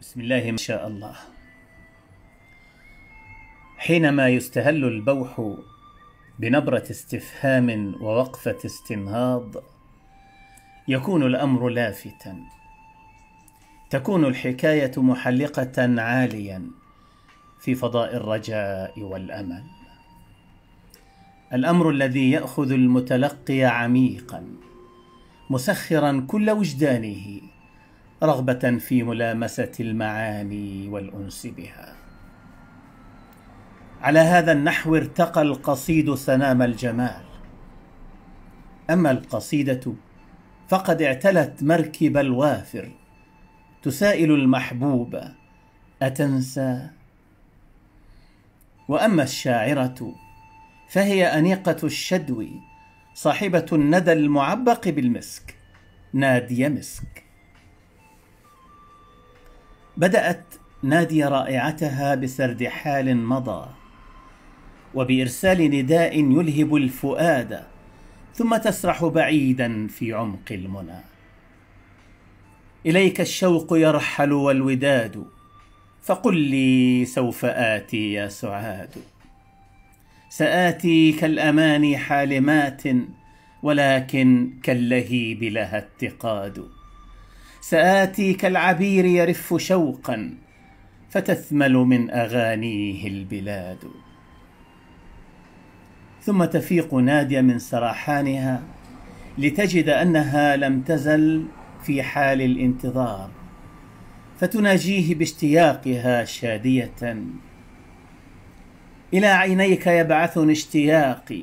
بسم الله ما شاء الله حينما يستهل البوح بنبرة استفهام ووقفة استنهاض يكون الأمر لافتا تكون الحكاية محلقة عاليا في فضاء الرجاء والأمل الأمر الذي يأخذ المتلقي عميقا مسخرا كل وجدانه رغبة في ملامسة المعاني والأنس بها. على هذا النحو ارتقى القصيد سنام الجمال. أما القصيدة فقد اعتلت مركب الوافر تسائل المحبوب أتنسى؟ وأما الشاعرة فهي أنيقة الشدو صاحبة الندى المعبق بالمسك نادي مسك بدأت نادي رائعتها بسرد حال مضى وبإرسال نداء يلهب الفؤاد ثم تسرح بعيدا في عمق المنى إليك الشوق يرحل والوداد فقل لي سوف آتي يا سعاد سآتي كالأماني حالمات ولكن كاللهيب لها اتقاد سآتي كالعبير يرف شوقا فتثمل من أغانيه البلاد ثم تفيق نادية من سرحانها لتجد أنها لم تزل في حال الانتظار فتناجيه باشتياقها شادية إلى عينيك يبعثني اشتياقي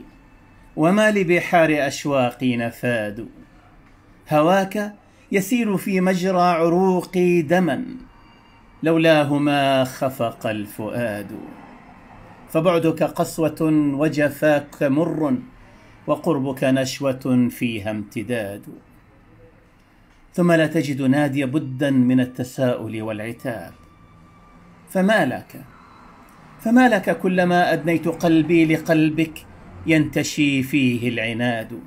وما لبحار أشواقي نفاد هواك يسير في مجرى عروقي دما لولاهما خفق الفؤاد فبعدك قسوة وجفاك مر وقربك نشوة فيها امتداد ثم لا تجد نادي بدا من التساؤل والعتاب فما لك فما لك كلما أدنيت قلبي لقلبك ينتشي فيه العناد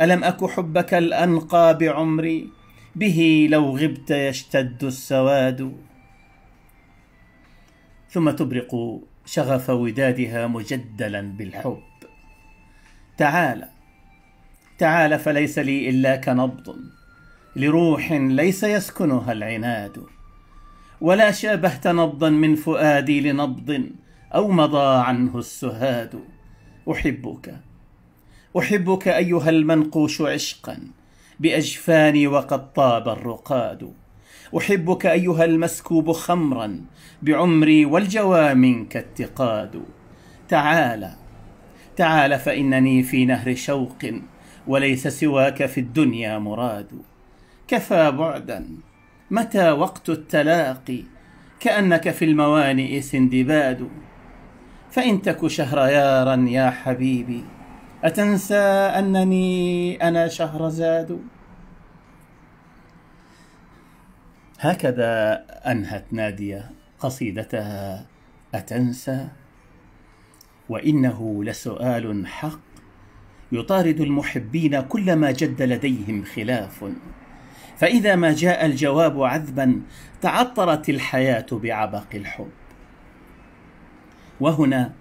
ألم أك حبك الأنقى بعمري به لو غبت يشتد السواد ثم تبرق شغف ودادها مجدلا بالحب تعال تعال فليس لي الا كنبض لروح ليس يسكنها العناد ولا شابهت نبضا من فؤادي لنبض او مضى عنه السهاد احبك احبك ايها المنقوش عشقا بأجفاني وقد طاب الرقاد أحبك أيها المسكوب خمرا بعمري والجوى منك اتقاد تعال تعال فإنني في نهر شوق وليس سواك في الدنيا مراد كفى بعدا متى وقت التلاقي كأنك في الموانئ سندباد فإن تك شهريارا يا حبيبي أتنسى أنني أنا شهرزاد هكذا أنهت نادية قصيدتها أتنسى وإنه لسؤال حق يطارد المحبين كلما جد لديهم خلاف فإذا ما جاء الجواب عذبا تعطرت الحياة بعبق الحب وهنا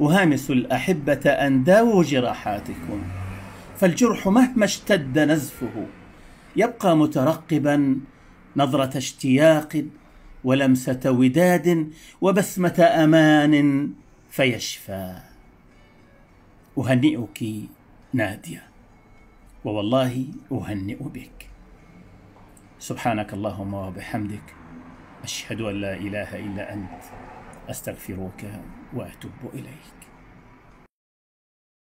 أهامس الأحبة داووا جراحاتكم فالجرح مهما اشتد نزفه يبقى مترقبا نظرة اشتياق ولمسة وداد وبسمة أمان فيشفى أهنئك نادية ووالله أهنئ بك سبحانك اللهم وبحمدك أشهد أن لا إله إلا أنت أستغفرك وأتوب إليك